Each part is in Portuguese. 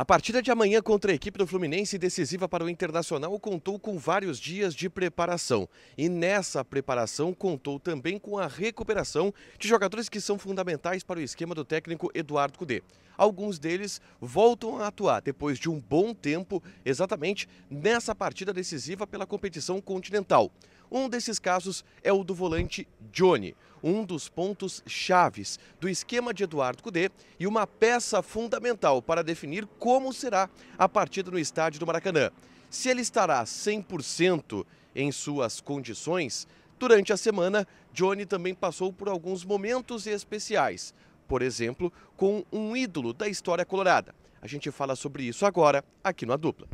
A partida de amanhã contra a equipe do Fluminense, decisiva para o Internacional, contou com vários dias de preparação. E nessa preparação contou também com a recuperação de jogadores que são fundamentais para o esquema do técnico Eduardo Cudê. Alguns deles voltam a atuar depois de um bom tempo, exatamente nessa partida decisiva pela competição continental. Um desses casos é o do volante Johnny, um dos pontos chaves do esquema de Eduardo Cudê e uma peça fundamental para definir como será a partida no estádio do Maracanã. Se ele estará 100% em suas condições, durante a semana, Johnny também passou por alguns momentos especiais, por exemplo, com um ídolo da história colorada. A gente fala sobre isso agora aqui no A Dupla.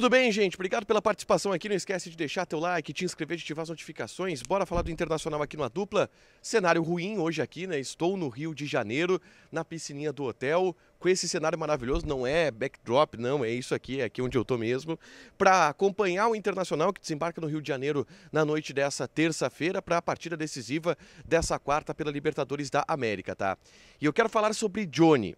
Tudo bem, gente? Obrigado pela participação aqui. Não esquece de deixar teu like, te inscrever, de ativar as notificações. Bora falar do Internacional aqui numa dupla. Cenário ruim hoje aqui, né? Estou no Rio de Janeiro, na piscininha do hotel, com esse cenário maravilhoso. Não é backdrop, não, é isso aqui, é aqui onde eu tô mesmo. Para acompanhar o Internacional que desembarca no Rio de Janeiro na noite dessa terça-feira para a partida decisiva dessa quarta pela Libertadores da América, tá? E eu quero falar sobre Johnny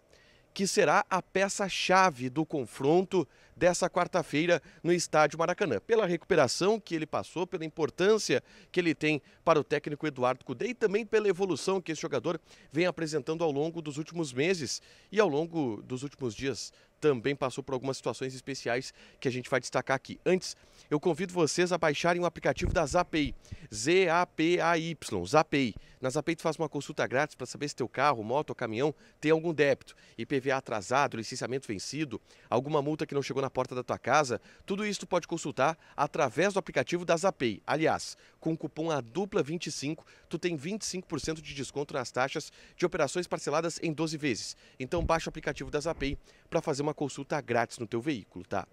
que será a peça-chave do confronto dessa quarta-feira no estádio Maracanã. Pela recuperação que ele passou, pela importância que ele tem para o técnico Eduardo Cudê e também pela evolução que esse jogador vem apresentando ao longo dos últimos meses e ao longo dos últimos dias também passou por algumas situações especiais que a gente vai destacar aqui. Antes, eu convido vocês a baixarem o aplicativo da Zapay, Z-A-P-A-Y, Zapay. Na Zapay tu faz uma consulta grátis para saber se teu carro, moto ou caminhão tem algum débito, IPVA atrasado, licenciamento vencido, alguma multa que não chegou na porta da tua casa, tudo isso tu pode consultar através do aplicativo da Zapay. Aliás, com o cupom a dupla 25, tu tem 25% de desconto nas taxas de operações parceladas em 12 vezes. Então baixa o aplicativo da Zapay para fazer uma consulta grátis no teu veículo, tá?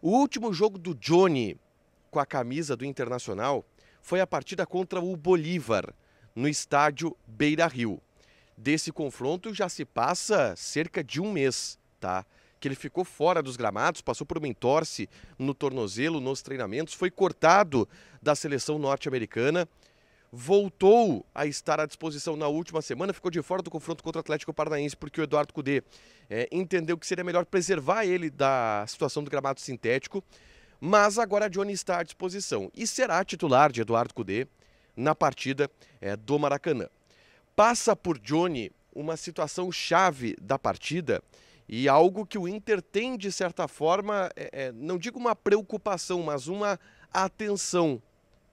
O último jogo do Johnny com a camisa do Internacional foi a partida contra o Bolívar no estádio Beira-Rio. Desse confronto já se passa cerca de um mês, tá? que ele ficou fora dos gramados, passou por uma entorse no tornozelo nos treinamentos, foi cortado da seleção norte-americana, voltou a estar à disposição na última semana, ficou de fora do confronto contra o Atlético Paranaense, porque o Eduardo Cudê é, entendeu que seria melhor preservar ele da situação do gramado sintético, mas agora Johnny está à disposição e será titular de Eduardo Cudê na partida é, do Maracanã. Passa por Johnny uma situação chave da partida e algo que o Inter tem, de certa forma, é, é, não digo uma preocupação, mas uma atenção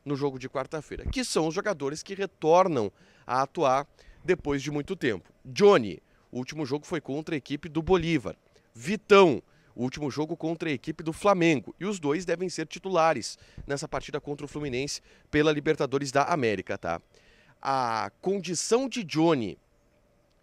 no jogo de quarta-feira, que são os jogadores que retornam a atuar depois de muito tempo. Johnny, o último jogo foi contra a equipe do Bolívar. Vitão, o último jogo contra a equipe do Flamengo. E os dois devem ser titulares nessa partida contra o Fluminense pela Libertadores da América, tá? A condição de Johnny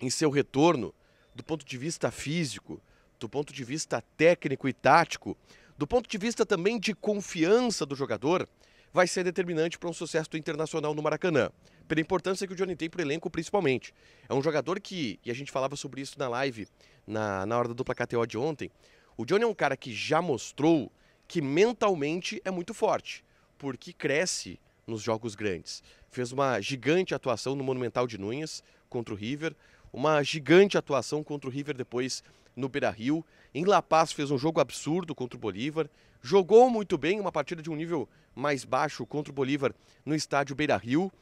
em seu retorno do ponto de vista físico, do ponto de vista técnico e tático, do ponto de vista também de confiança do jogador, vai ser determinante para um sucesso do Internacional no Maracanã. Pela importância que o Johnny tem para o elenco, principalmente. É um jogador que, e a gente falava sobre isso na live, na, na hora da dupla KTO de ontem, o Johnny é um cara que já mostrou que mentalmente é muito forte, porque cresce nos jogos grandes. Fez uma gigante atuação no Monumental de Núñez contra o River uma gigante atuação contra o River depois no Beira-Rio. Em La Paz fez um jogo absurdo contra o Bolívar. Jogou muito bem uma partida de um nível mais baixo contra o Bolívar no estádio Beira-Rio.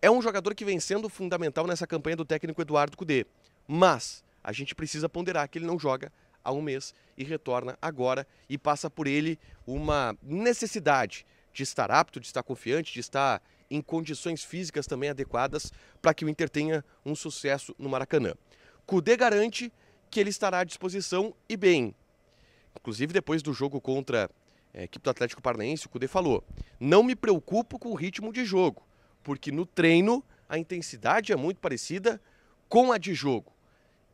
É um jogador que vem sendo fundamental nessa campanha do técnico Eduardo Cudê. Mas a gente precisa ponderar que ele não joga há um mês e retorna agora e passa por ele uma necessidade de estar apto, de estar confiante, de estar em condições físicas também adequadas para que o Inter tenha um sucesso no Maracanã. Cudê garante que ele estará à disposição e bem. Inclusive, depois do jogo contra eh, a equipe do Atlético Paranaense, o Cudê falou: Não me preocupo com o ritmo de jogo, porque no treino a intensidade é muito parecida com a de jogo.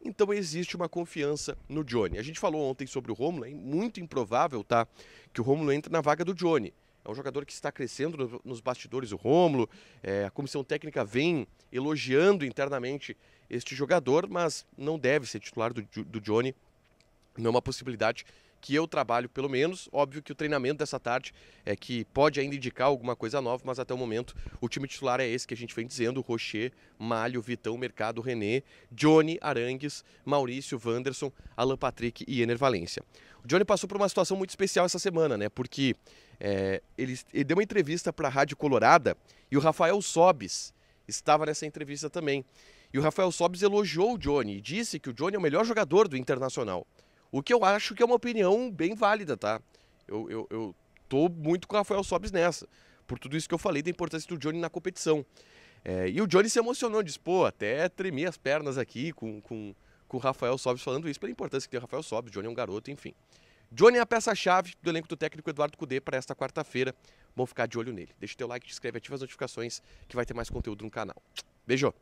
Então existe uma confiança no Johnny. A gente falou ontem sobre o Romulo, é muito improvável, tá? Que o Romulo entre na vaga do Johnny. É um jogador que está crescendo nos bastidores, o Rômulo. É, a comissão técnica vem elogiando internamente este jogador, mas não deve ser titular do, do Johnny. Não é uma possibilidade que eu trabalho, pelo menos. Óbvio que o treinamento dessa tarde é que pode ainda indicar alguma coisa nova, mas até o momento o time titular é esse que a gente vem dizendo: Rocher, Malho, Vitão, Mercado, René, Johnny, Arangues, Maurício, Wanderson, Alan Patrick e Ener Valência. O Johnny passou por uma situação muito especial essa semana, né? Porque é, ele, ele deu uma entrevista para a Rádio Colorada e o Rafael Sobes estava nessa entrevista também. E o Rafael Sobes elogiou o Johnny e disse que o Johnny é o melhor jogador do Internacional. O que eu acho que é uma opinião bem válida, tá? Eu, eu, eu tô muito com o Rafael Sobis nessa. Por tudo isso que eu falei da importância do Johnny na competição. É, e o Johnny se emocionou, disse, pô, até tremi as pernas aqui com, com, com o Rafael Sobis falando isso, pela importância que tem o Rafael Sobis, Johnny é um garoto, enfim. Johnny é a peça-chave do elenco do técnico Eduardo Cudê para esta quarta-feira. Vou ficar de olho nele. Deixa o teu like, te inscreve, ativa as notificações, que vai ter mais conteúdo no canal. Beijo!